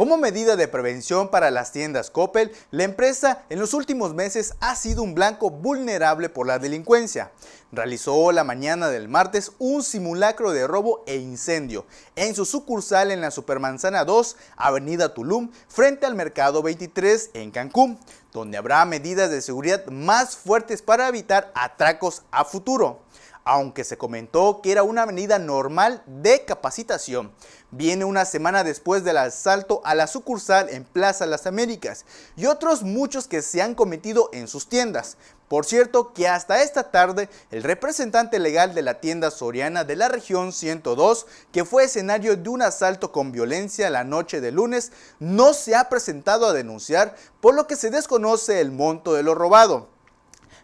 Como medida de prevención para las tiendas Coppel, la empresa en los últimos meses ha sido un blanco vulnerable por la delincuencia. Realizó la mañana del martes un simulacro de robo e incendio en su sucursal en la Supermanzana 2, Avenida Tulum, frente al Mercado 23 en Cancún, donde habrá medidas de seguridad más fuertes para evitar atracos a futuro aunque se comentó que era una avenida normal de capacitación. Viene una semana después del asalto a la sucursal en Plaza Las Américas y otros muchos que se han cometido en sus tiendas. Por cierto que hasta esta tarde el representante legal de la tienda soriana de la región 102, que fue escenario de un asalto con violencia la noche de lunes, no se ha presentado a denunciar, por lo que se desconoce el monto de lo robado.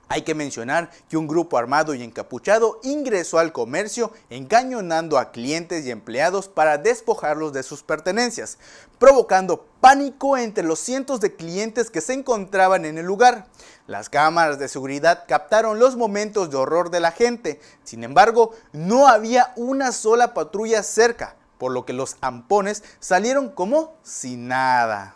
Hay que mencionar que un grupo armado y encapuchado ingresó al comercio engañonando a clientes y empleados para despojarlos de sus pertenencias, provocando pánico entre los cientos de clientes que se encontraban en el lugar. Las cámaras de seguridad captaron los momentos de horror de la gente, sin embargo no había una sola patrulla cerca, por lo que los ampones salieron como si nada.